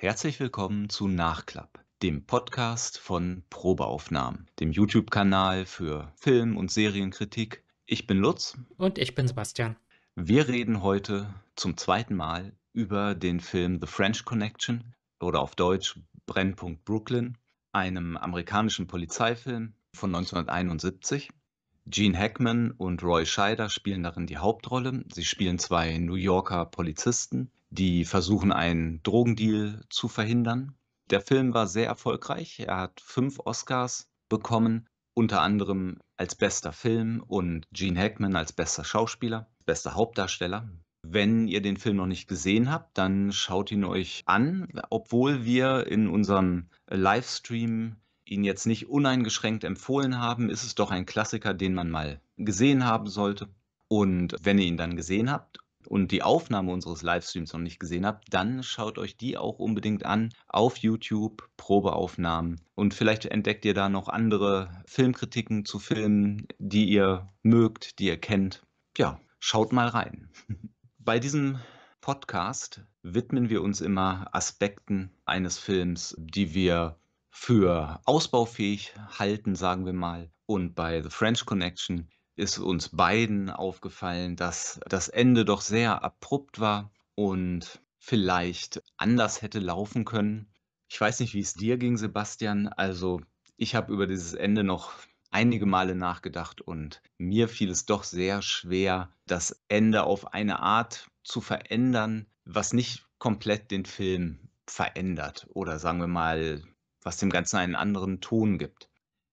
Herzlich willkommen zu Nachklapp, dem Podcast von Probeaufnahmen, dem YouTube-Kanal für Film- und Serienkritik. Ich bin Lutz. Und ich bin Sebastian. Wir reden heute zum zweiten Mal über den Film The French Connection oder auf Deutsch Brennpunkt Brooklyn, einem amerikanischen Polizeifilm von 1971. Gene Hackman und Roy Scheider spielen darin die Hauptrolle. Sie spielen zwei New Yorker Polizisten, die versuchen, einen Drogendeal zu verhindern. Der Film war sehr erfolgreich. Er hat fünf Oscars bekommen, unter anderem als bester Film und Gene Hackman als bester Schauspieler, bester Hauptdarsteller. Wenn ihr den Film noch nicht gesehen habt, dann schaut ihn euch an, obwohl wir in unserem Livestream ihn jetzt nicht uneingeschränkt empfohlen haben, ist es doch ein Klassiker, den man mal gesehen haben sollte. Und wenn ihr ihn dann gesehen habt und die Aufnahme unseres Livestreams noch nicht gesehen habt, dann schaut euch die auch unbedingt an auf YouTube, Probeaufnahmen. Und vielleicht entdeckt ihr da noch andere Filmkritiken zu Filmen, die ihr mögt, die ihr kennt. Ja, schaut mal rein. Bei diesem Podcast widmen wir uns immer Aspekten eines Films, die wir für ausbaufähig halten, sagen wir mal. Und bei The French Connection ist uns beiden aufgefallen, dass das Ende doch sehr abrupt war und vielleicht anders hätte laufen können. Ich weiß nicht, wie es dir ging, Sebastian. Also ich habe über dieses Ende noch einige Male nachgedacht und mir fiel es doch sehr schwer, das Ende auf eine Art zu verändern, was nicht komplett den Film verändert oder sagen wir mal, was dem Ganzen einen anderen Ton gibt.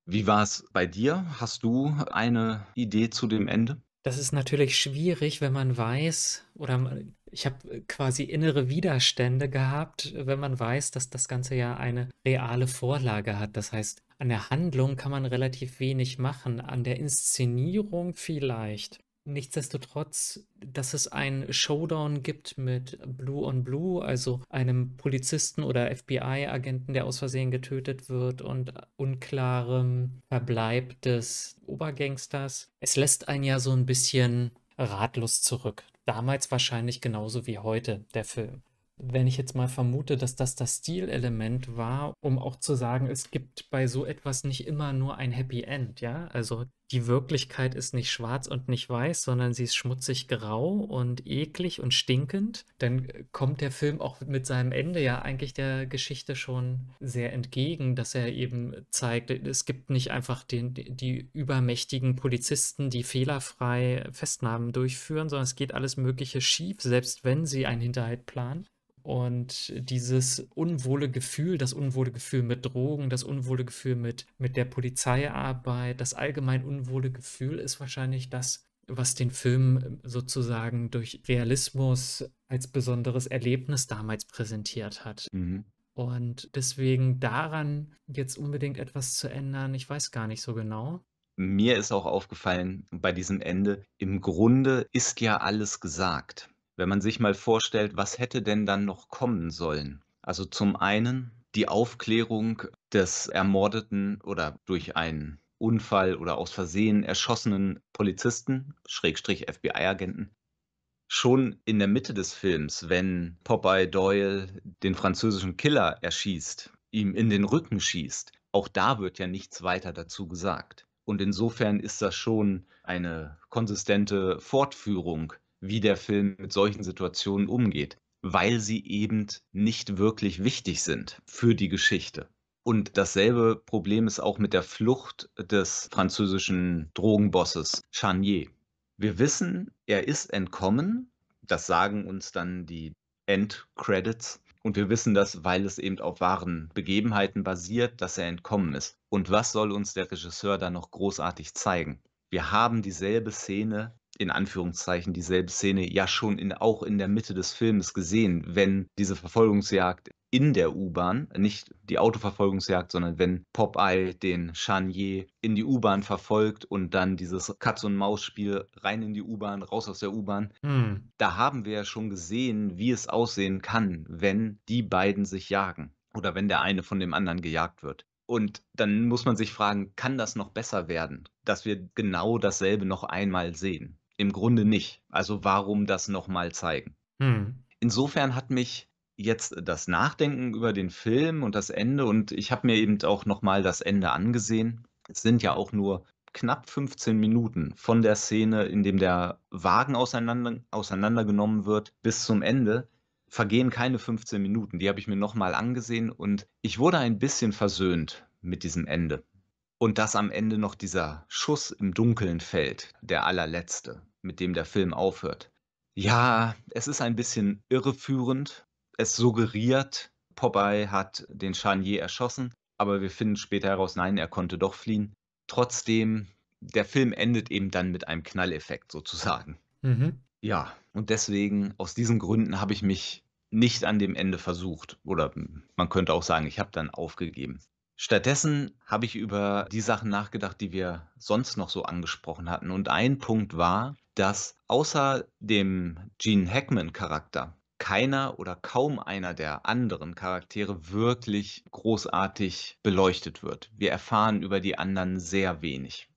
Wie war es bei dir? Hast du eine Idee zu dem Ende? Das ist natürlich schwierig, wenn man weiß, oder ich habe äh, quasi innere Widerstände gehabt, wenn man weiß, dass das Ganze ja eine reale Vorlage hat. Das heißt, an der Handlung kann man relativ wenig machen, an der Inszenierung vielleicht. Nichtsdestotrotz, dass es einen Showdown gibt mit Blue on Blue, also einem Polizisten oder FBI-Agenten, der aus Versehen getötet wird und unklarem Verbleib des Obergangsters. Es lässt einen ja so ein bisschen ratlos zurück. Damals wahrscheinlich genauso wie heute der Film wenn ich jetzt mal vermute, dass das das Stilelement war, um auch zu sagen, es gibt bei so etwas nicht immer nur ein Happy End, ja? Also die Wirklichkeit ist nicht schwarz und nicht weiß, sondern sie ist schmutzig grau und eklig und stinkend, dann kommt der Film auch mit seinem Ende ja eigentlich der Geschichte schon sehr entgegen, dass er eben zeigt, es gibt nicht einfach den, die übermächtigen Polizisten, die fehlerfrei Festnahmen durchführen, sondern es geht alles Mögliche schief, selbst wenn sie einen Hinterhalt planen. Und dieses unwohle Gefühl, das unwohle Gefühl mit Drogen, das unwohle Gefühl mit, mit der Polizeiarbeit, das allgemein unwohle Gefühl ist wahrscheinlich das, was den Film ähm, sozusagen durch Realismus als besonderes Erlebnis damals präsentiert hat. Mhm. Und deswegen daran jetzt unbedingt etwas zu ändern, ich weiß gar nicht so genau. Mir ist auch aufgefallen bei diesem Ende, im Grunde ist ja alles gesagt wenn man sich mal vorstellt, was hätte denn dann noch kommen sollen? Also zum einen die Aufklärung des ermordeten oder durch einen Unfall oder aus Versehen erschossenen Polizisten, Schrägstrich FBI-Agenten, schon in der Mitte des Films, wenn Popeye Doyle den französischen Killer erschießt, ihm in den Rücken schießt, auch da wird ja nichts weiter dazu gesagt. Und insofern ist das schon eine konsistente Fortführung wie der Film mit solchen Situationen umgeht, weil sie eben nicht wirklich wichtig sind für die Geschichte. Und dasselbe Problem ist auch mit der Flucht des französischen Drogenbosses Charnier. Wir wissen, er ist entkommen. Das sagen uns dann die Endcredits. Und wir wissen das, weil es eben auf wahren Begebenheiten basiert, dass er entkommen ist. Und was soll uns der Regisseur da noch großartig zeigen? Wir haben dieselbe Szene in Anführungszeichen dieselbe Szene ja schon in, auch in der Mitte des Filmes gesehen, wenn diese Verfolgungsjagd in der U-Bahn, nicht die Autoverfolgungsjagd, sondern wenn Popeye den Chanier in die U-Bahn verfolgt und dann dieses Katz-und-Maus-Spiel rein in die U-Bahn, raus aus der U-Bahn. Hm. Da haben wir ja schon gesehen, wie es aussehen kann, wenn die beiden sich jagen oder wenn der eine von dem anderen gejagt wird. Und dann muss man sich fragen, kann das noch besser werden, dass wir genau dasselbe noch einmal sehen? Im Grunde nicht. Also warum das nochmal zeigen? Hm. Insofern hat mich jetzt das Nachdenken über den Film und das Ende und ich habe mir eben auch nochmal das Ende angesehen. Es sind ja auch nur knapp 15 Minuten von der Szene, in dem der Wagen auseinander, auseinandergenommen wird, bis zum Ende vergehen keine 15 Minuten. Die habe ich mir nochmal angesehen und ich wurde ein bisschen versöhnt mit diesem Ende. Und dass am Ende noch dieser Schuss im Dunkeln fällt, der allerletzte, mit dem der Film aufhört. Ja, es ist ein bisschen irreführend. Es suggeriert, Popeye hat den Charnier erschossen, aber wir finden später heraus, nein, er konnte doch fliehen. Trotzdem, der Film endet eben dann mit einem Knalleffekt sozusagen. Mhm. Ja, und deswegen, aus diesen Gründen habe ich mich nicht an dem Ende versucht. Oder man könnte auch sagen, ich habe dann aufgegeben. Stattdessen habe ich über die Sachen nachgedacht, die wir sonst noch so angesprochen hatten. Und ein Punkt war, dass außer dem Gene Hackman-Charakter keiner oder kaum einer der anderen Charaktere wirklich großartig beleuchtet wird. Wir erfahren über die anderen sehr wenig.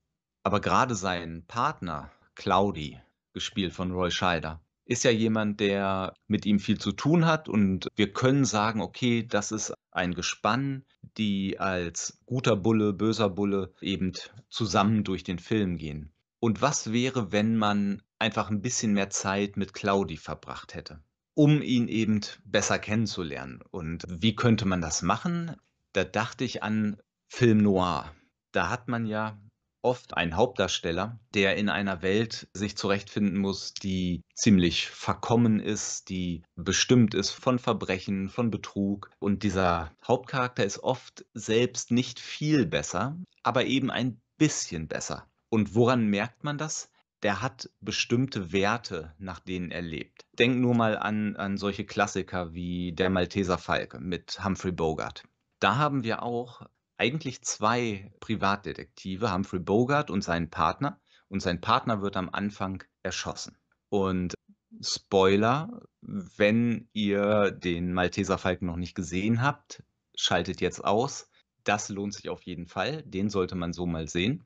Aber gerade sein Partner, Claudi, gespielt von Roy Scheider, ist ja jemand, der mit ihm viel zu tun hat und wir können sagen, okay, das ist ein Gespann, die als guter Bulle, böser Bulle eben zusammen durch den Film gehen. Und was wäre, wenn man einfach ein bisschen mehr Zeit mit Claudi verbracht hätte, um ihn eben besser kennenzulernen? Und wie könnte man das machen? Da dachte ich an Film Noir. Da hat man ja oft ein Hauptdarsteller, der in einer Welt sich zurechtfinden muss, die ziemlich verkommen ist, die bestimmt ist von Verbrechen, von Betrug. Und dieser Hauptcharakter ist oft selbst nicht viel besser, aber eben ein bisschen besser. Und woran merkt man das? Der hat bestimmte Werte, nach denen er lebt. Denk nur mal an, an solche Klassiker wie Der Malteser Falke mit Humphrey Bogart. Da haben wir auch eigentlich zwei Privatdetektive, Humphrey Bogart und seinen Partner. Und sein Partner wird am Anfang erschossen. Und Spoiler, wenn ihr den Malteser Falken noch nicht gesehen habt, schaltet jetzt aus. Das lohnt sich auf jeden Fall. Den sollte man so mal sehen.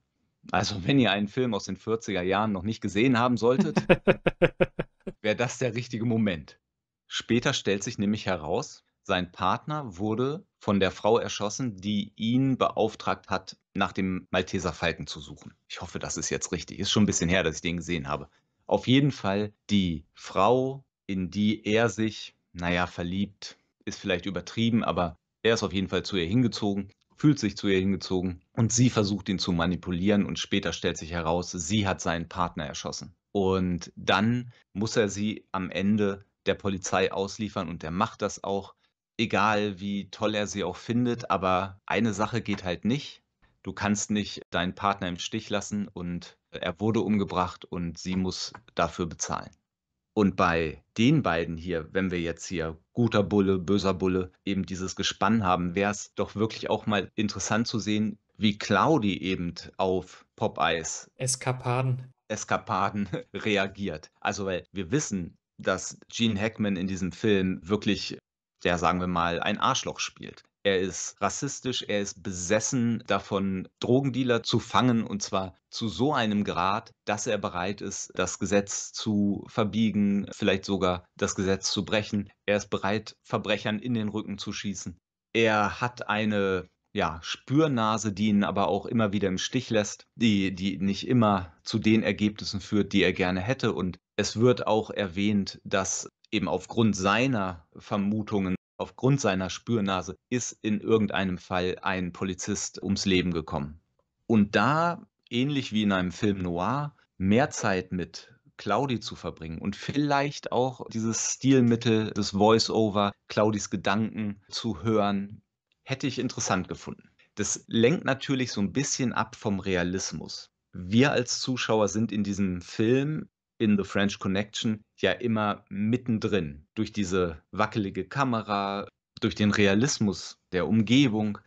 Also, wenn ihr einen Film aus den 40er Jahren noch nicht gesehen haben solltet, wäre das der richtige Moment. Später stellt sich nämlich heraus, sein Partner wurde von der Frau erschossen, die ihn beauftragt hat, nach dem Malteser Falken zu suchen. Ich hoffe, das ist jetzt richtig. Ist schon ein bisschen her, dass ich den gesehen habe. Auf jeden Fall die Frau, in die er sich, naja, verliebt, ist vielleicht übertrieben, aber er ist auf jeden Fall zu ihr hingezogen, fühlt sich zu ihr hingezogen und sie versucht ihn zu manipulieren und später stellt sich heraus, sie hat seinen Partner erschossen. Und dann muss er sie am Ende der Polizei ausliefern und er macht das auch egal wie toll er sie auch findet, aber eine Sache geht halt nicht. Du kannst nicht deinen Partner im Stich lassen und er wurde umgebracht und sie muss dafür bezahlen. Und bei den beiden hier, wenn wir jetzt hier guter Bulle, böser Bulle, eben dieses Gespann haben, wäre es doch wirklich auch mal interessant zu sehen, wie Claudi eben auf Popeyes Eskapaden. Eskapaden reagiert. Also weil wir wissen, dass Gene Hackman in diesem Film wirklich der, sagen wir mal, ein Arschloch spielt. Er ist rassistisch, er ist besessen davon, Drogendealer zu fangen und zwar zu so einem Grad, dass er bereit ist, das Gesetz zu verbiegen, vielleicht sogar das Gesetz zu brechen. Er ist bereit, Verbrechern in den Rücken zu schießen. Er hat eine ja, Spürnase, die ihn aber auch immer wieder im Stich lässt, die, die nicht immer zu den Ergebnissen führt, die er gerne hätte. Und es wird auch erwähnt, dass eben aufgrund seiner Vermutungen, aufgrund seiner Spürnase ist in irgendeinem Fall ein Polizist ums Leben gekommen. Und da, ähnlich wie in einem Film noir, mehr Zeit mit Claudi zu verbringen und vielleicht auch dieses Stilmittel des Voice-Over, Claudis Gedanken zu hören, hätte ich interessant gefunden. Das lenkt natürlich so ein bisschen ab vom Realismus. Wir als Zuschauer sind in diesem Film in The French Connection ja immer mittendrin. Durch diese wackelige Kamera, durch den Realismus der Umgebung.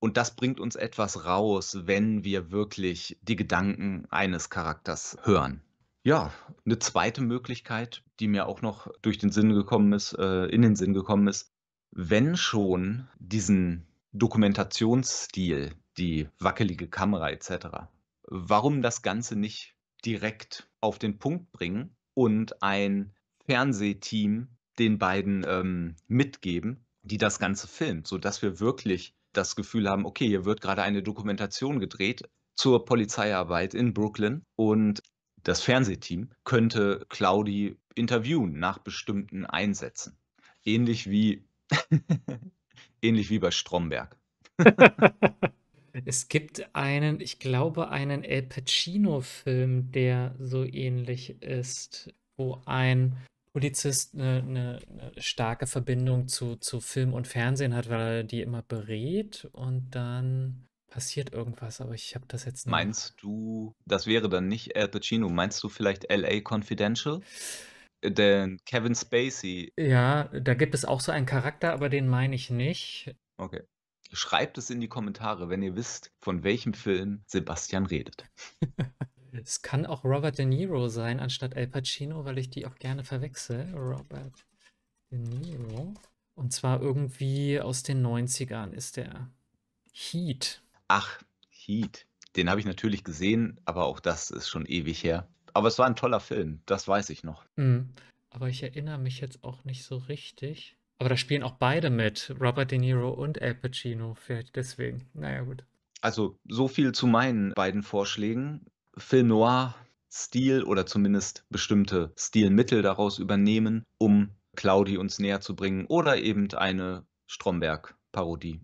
Und das bringt uns etwas raus, wenn wir wirklich die Gedanken eines Charakters hören. Ja, eine zweite Möglichkeit, die mir auch noch durch den Sinn gekommen ist, äh, in den Sinn gekommen ist, wenn schon diesen Dokumentationsstil, die wackelige Kamera etc., warum das Ganze nicht direkt auf den Punkt bringen und ein Fernsehteam den beiden ähm, mitgeben, die das Ganze filmt, sodass wir wirklich das Gefühl haben, okay, hier wird gerade eine Dokumentation gedreht zur Polizeiarbeit in Brooklyn und das Fernsehteam könnte Claudi interviewen nach bestimmten Einsätzen. Ähnlich wie, ähnlich wie bei Stromberg. Es gibt einen, ich glaube, einen El Pacino-Film, der so ähnlich ist, wo ein Polizist eine, eine, ne starke Verbindung zu, zu Film und Fernsehen hat, weil er die immer berät und dann passiert irgendwas, aber ich habe das jetzt nicht. Meinst du, das wäre dann nicht El Pacino, meinst du vielleicht LA Confidential? Äh, denn Kevin Spacey. Ja, da gibt es auch so einen Charakter, aber den meine ich nicht. Okay. Schreibt es in die Kommentare, wenn ihr wisst, von welchem Film Sebastian redet. es kann auch Robert De Niro sein, anstatt Al Pacino, weil ich die auch gerne verwechsel. Robert De Niro. Und zwar irgendwie aus den 90ern ist der Heat. Ach, Heat. Den habe ich natürlich gesehen, aber auch das ist schon ewig her. Aber es war ein toller Film, das weiß ich noch. Mm, aber ich erinnere mich jetzt auch nicht so richtig. Aber da spielen auch beide mit, Robert De Niro und Al Pacino, vielleicht deswegen. Naja, gut. Also, so viel zu meinen beiden Vorschlägen. Film Noir, Stil oder zumindest bestimmte Stilmittel daraus übernehmen, um Claudi uns näher zu bringen oder eben eine Stromberg-Parodie.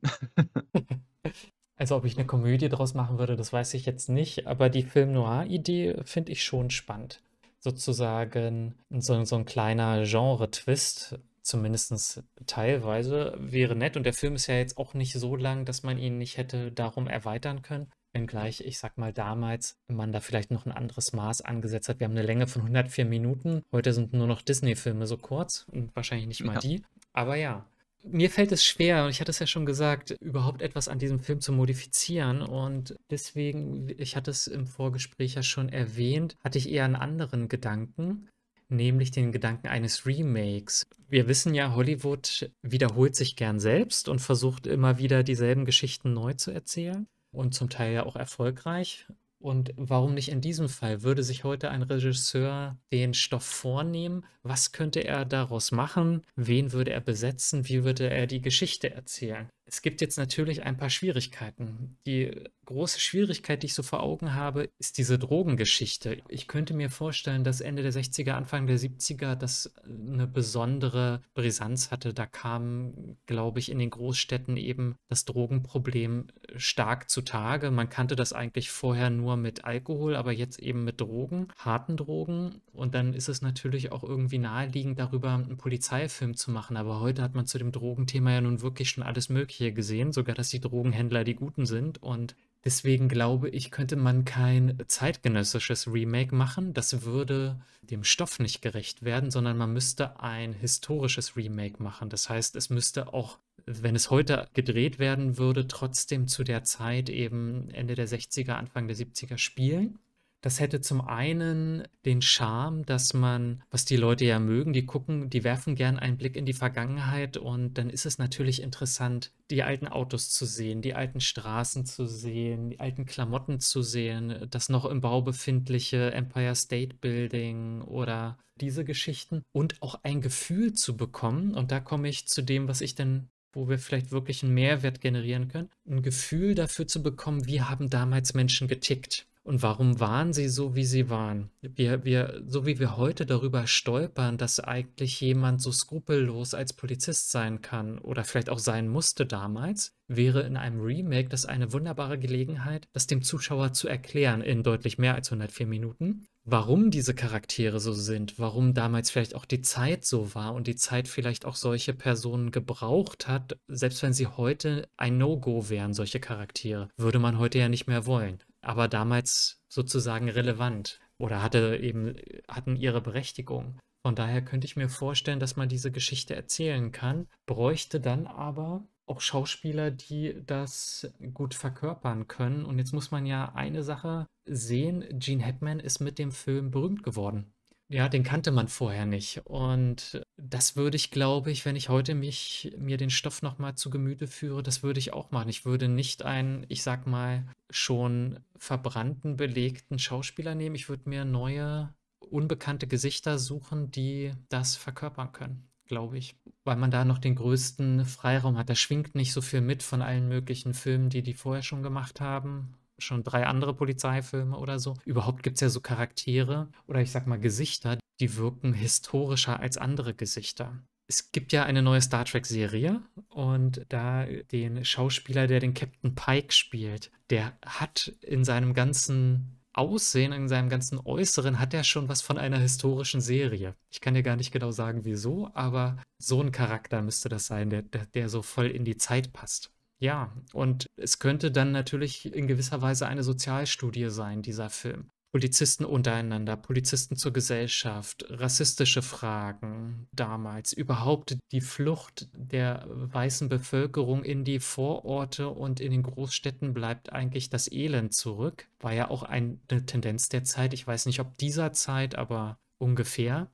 also, ob ich eine Komödie daraus machen würde, das weiß ich jetzt nicht, aber die Film Noir-Idee finde ich schon spannend. Sozusagen so, so ein kleiner Genre-Twist zumindest teilweise, wäre nett. Und der Film ist ja jetzt auch nicht so lang, dass man ihn nicht hätte darum erweitern können. Wenngleich, ich sag mal, damals man da vielleicht noch ein anderes Maß angesetzt hat. Wir haben eine Länge von 104 Minuten. Heute sind nur noch Disney-Filme so kurz und wahrscheinlich nicht mal ja. die. Aber ja, mir fällt es schwer, und ich hatte es ja schon gesagt, überhaupt etwas an diesem Film zu modifizieren. Und deswegen, ich hatte es im Vorgespräch ja schon erwähnt, hatte ich eher einen anderen Gedanken nämlich den Gedanken eines Remakes. Wir wissen ja, Hollywood wiederholt sich gern selbst und versucht immer wieder dieselben Geschichten neu zu erzählen und zum Teil ja auch erfolgreich. Und warum nicht in diesem Fall? Würde sich heute ein Regisseur den Stoff vornehmen? Was könnte er daraus machen? Wen würde er besetzen? Wie würde er die Geschichte erzählen? Es gibt jetzt natürlich ein paar Schwierigkeiten. Die große Schwierigkeit, die ich so vor Augen habe, ist diese Drogengeschichte. Ich könnte mir vorstellen, dass Ende der 60er, Anfang der 70er das äh, eine besondere Brisanz hatte. Da kam, glaube ich, in den Großstädten eben das Drogenproblem äh, stark zutage. Man kannte das eigentlich vorher nur mit Alkohol, aber jetzt eben mit Drogen, harten Drogen. Und dann ist es natürlich auch irgendwie naheliegend, darüber einen Polizeifilm zu machen. Aber heute hat man zu dem Drogenthema ja nun wirklich schon alles Mögliche hier gesehen, sogar dass die Drogenhändler die Guten sind und deswegen glaube ich, könnte man kein zeitgenössisches Remake machen. Das würde dem Stoff nicht gerecht werden, sondern man müsste ein historisches Remake machen. Das heißt, es müsste auch, wenn es heute gedreht werden würde, trotzdem zu der Zeit eben Ende der 60er, Anfang der 70er spielen. Das hätte zum einen den Charme, dass man, was die Leute ja mögen, die gucken, die werfen gern einen Blick in die Vergangenheit und dann ist es natürlich interessant, die alten Autos zu sehen, die alten Straßen zu sehen, die alten Klamotten zu sehen, das noch im Bau befindliche Empire State Building oder diese Geschichten und auch ein Gefühl zu bekommen. Und da komme ich zu dem, was ich denn wo wir vielleicht wirklich einen Mehrwert generieren können, ein Gefühl dafür zu bekommen, wie haben damals Menschen getickt und warum waren sie so, wie sie waren? Wir, wir, so wie wir heute darüber stolpern, dass eigentlich jemand so skrupellos als Polizist sein kann oder vielleicht auch sein musste damals, wäre in einem Remake das eine wunderbare Gelegenheit, das dem Zuschauer zu erklären in deutlich mehr als 104 Minuten, warum diese Charaktere so sind, warum damals vielleicht auch die Zeit so war und die Zeit vielleicht auch solche Personen gebraucht hat, selbst wenn sie heute ein No-Go wären, solche Charaktere, würde man heute ja nicht mehr wollen aber damals sozusagen relevant oder hatte eben, hatten ihre Berechtigung. Von daher könnte ich mir vorstellen, dass man diese Geschichte erzählen kann, bräuchte dann aber auch Schauspieler, die das gut verkörpern können. Und jetzt muss man ja eine Sache sehen, Gene Hackman ist mit dem Film berühmt geworden ja, den kannte man vorher nicht. Und das würde ich, glaube ich, wenn ich heute mich mir den Stoff nochmal zu Gemüte führe, das würde ich auch machen. Ich würde nicht einen, ich sag mal, schon verbrannten, belegten Schauspieler nehmen. Ich würde mir neue, unbekannte Gesichter suchen, die das verkörpern können glaube ich, weil man da noch den größten Freiraum hat. Da schwingt nicht so viel mit von allen möglichen Filmen, die die vorher schon gemacht haben schon drei andere Polizeifilme oder so. Überhaupt gibt es ja so Charaktere oder ich sag mal Gesichter, die wirken historischer als andere Gesichter. Es gibt ja eine neue Star Trek-Serie und da den Schauspieler, der den Captain Pike spielt, der hat in seinem ganzen Aussehen, in seinem ganzen Äußeren, hat er schon was von einer historischen Serie. Ich kann dir gar nicht genau sagen, wieso, aber so ein Charakter müsste das sein, der, der so voll in die Zeit passt. Ja, und es könnte dann natürlich in gewisser Weise eine Sozialstudie sein, dieser Film. Polizisten untereinander, Polizisten zur Gesellschaft, rassistische Fragen damals, überhaupt die Flucht der weißen Bevölkerung in die Vororte und in den Großstädten bleibt eigentlich das Elend zurück. War ja auch eine Tendenz der Zeit. Ich weiß nicht, ob dieser Zeit, aber ungefähr.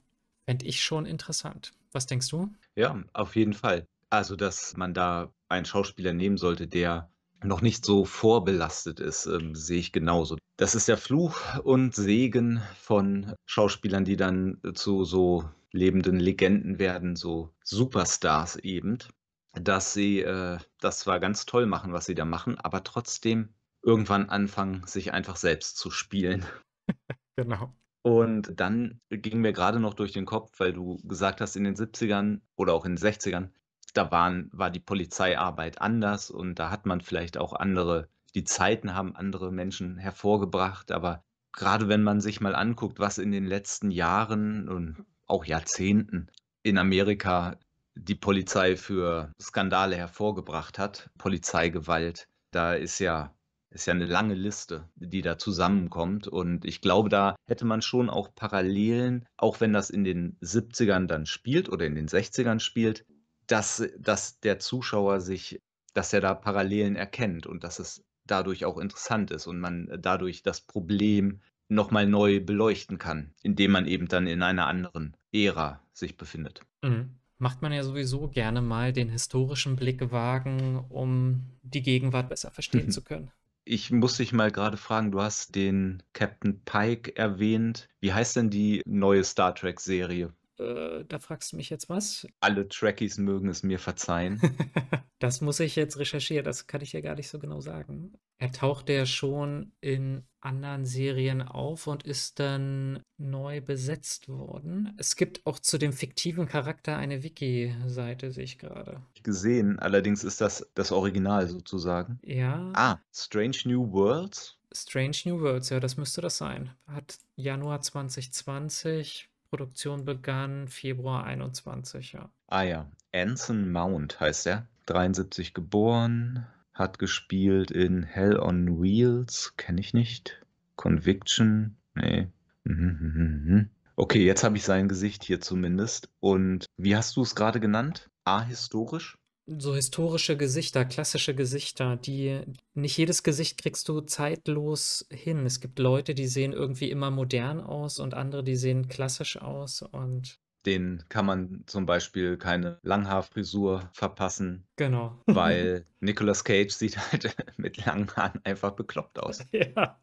Fände ich schon interessant. Was denkst du? Ja, auf jeden Fall. Also, dass man da einen Schauspieler nehmen sollte, der noch nicht so vorbelastet ist, ähm, sehe ich genauso. Das ist der Fluch und Segen von Schauspielern, die dann äh, zu so lebenden Legenden werden, so Superstars eben, dass sie äh, das zwar ganz toll machen, was sie da machen, aber trotzdem irgendwann anfangen, sich einfach selbst zu spielen. genau. Und dann ging mir gerade noch durch den Kopf, weil du gesagt hast, in den 70ern oder auch in den 60ern da waren, war die Polizeiarbeit anders und da hat man vielleicht auch andere, die Zeiten haben andere Menschen hervorgebracht, aber gerade wenn man sich mal anguckt, was in den letzten Jahren und auch Jahrzehnten in Amerika die Polizei für Skandale hervorgebracht hat, Polizeigewalt, da ist ja, ist ja eine lange Liste, die da zusammenkommt. Und ich glaube, da hätte man schon auch Parallelen, auch wenn das in den 70ern dann spielt oder in den 60ern spielt, dass, dass der Zuschauer sich, dass er da Parallelen erkennt und dass es dadurch auch interessant ist und man äh, dadurch das Problem nochmal neu beleuchten kann, indem man eben dann in einer anderen Ära sich befindet. Mhm. Macht man ja sowieso gerne mal den historischen Blick wagen, um die Gegenwart besser verstehen mhm. zu können. Ich muss dich mal gerade fragen, du hast den Captain Pike erwähnt. Wie heißt denn die neue Star Trek-Serie? Äh, da fragst du mich jetzt was? Alle Trekkies mögen es mir verzeihen. das muss ich jetzt recherchieren, das kann ich ja gar nicht so genau sagen. Er tauchte ja schon in anderen Serien auf und ist dann neu besetzt worden. Es gibt auch zu dem fiktiven Charakter eine Wiki-Seite, sehe ich gerade. Gesehen, allerdings ist das das Original sozusagen. Ja. Ah, Strange New Worlds? Strange New Worlds, ja, das müsste das sein. Hat Januar 2020 Produktion begann Februar 21, ja. Ah ja, Anson Mount heißt er. 73 geboren, hat gespielt in Hell on Wheels, kenne ich nicht. Conviction, nee. Mhm, mhm, mhm, okay, jetzt habe ich sein Gesicht hier zumindest. Und wie hast du es gerade genannt? Ahistorisch? so historische Gesichter, klassische Gesichter, die nicht jedes Gesicht kriegst du zeitlos hin. Es gibt Leute, die sehen irgendwie immer modern aus und andere, die sehen klassisch aus und den kann man zum Beispiel keine Langhaarfrisur verpassen. Genau. Weil Nicolas Cage sieht halt mit langen Haaren einfach bekloppt aus. Ja.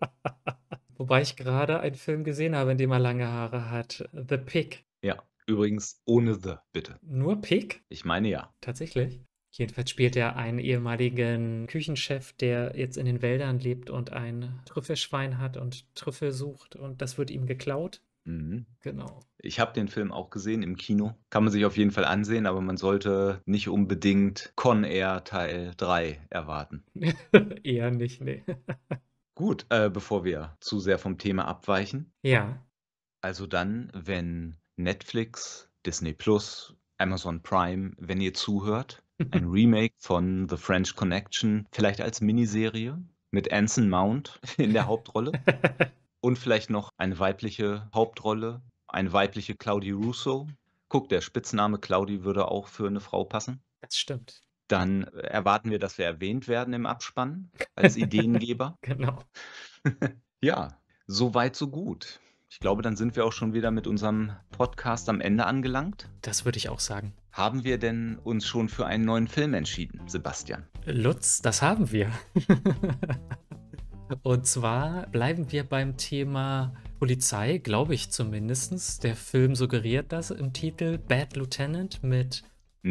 Wobei ich gerade einen Film gesehen habe, in dem er lange Haare hat. The Pig. Ja. Übrigens ohne The, bitte. Nur Pig? Ich meine ja. Tatsächlich. Jedenfalls spielt er einen ehemaligen Küchenchef, der jetzt in den Wäldern lebt und ein Trüffelschwein hat und Trüffel sucht und das wird ihm geklaut. Mhm. Genau. Ich habe den Film auch gesehen im Kino. Kann man sich auf jeden Fall ansehen, aber man sollte nicht unbedingt Con Air Teil 3 erwarten. Eher nicht, nee. Gut, äh, bevor wir zu sehr vom Thema abweichen. Ja. Also dann, wenn Netflix, Disney Plus, Amazon Prime, wenn ihr zuhört, ein Remake von The French Connection, vielleicht als Miniserie mit Anson Mount in der Hauptrolle. Und vielleicht noch eine weibliche Hauptrolle, eine weibliche Claudie Russo. Guck, der Spitzname Claudie würde auch für eine Frau passen. Das stimmt. Dann erwarten wir, dass wir erwähnt werden im Abspann als Ideengeber. genau. ja, so weit, so gut. Ich glaube, dann sind wir auch schon wieder mit unserem Podcast am Ende angelangt. Das würde ich auch sagen. Haben wir denn uns schon für einen neuen Film entschieden, Sebastian? Lutz, das haben wir. Und zwar bleiben wir beim Thema Polizei, glaube ich zumindest. Der Film suggeriert das im Titel Bad Lieutenant mit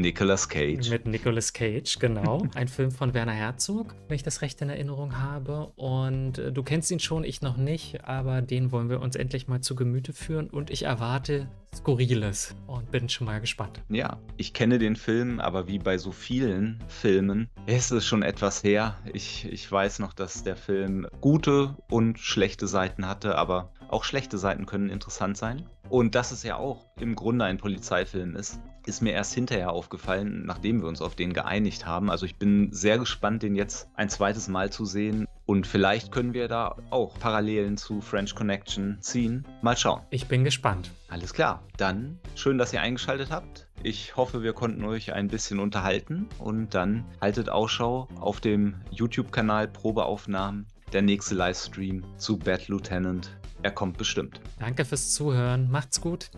Nicolas Cage. Mit Nicolas Cage, genau. Ein Film von Werner Herzog, wenn ich das recht in Erinnerung habe. Und äh, du kennst ihn schon, ich noch nicht, aber den wollen wir uns endlich mal zu Gemüte führen. Und ich erwarte Skurriles und bin schon mal gespannt. Ja, ich kenne den Film, aber wie bei so vielen Filmen ist es schon etwas her. Ich, ich weiß noch, dass der Film gute und schlechte Seiten hatte, aber auch schlechte Seiten können interessant sein. Und dass es ja auch im Grunde ein Polizeifilm ist, ist mir erst hinterher aufgefallen, nachdem wir uns auf den geeinigt haben. Also ich bin sehr gespannt, den jetzt ein zweites Mal zu sehen. Und vielleicht können wir da auch Parallelen zu French Connection ziehen. Mal schauen. Ich bin gespannt. Alles klar. Dann schön, dass ihr eingeschaltet habt. Ich hoffe, wir konnten euch ein bisschen unterhalten. Und dann haltet Ausschau auf dem YouTube-Kanal Probeaufnahmen. Der nächste Livestream zu Bad Lieutenant er kommt bestimmt. Danke fürs Zuhören. Macht's gut.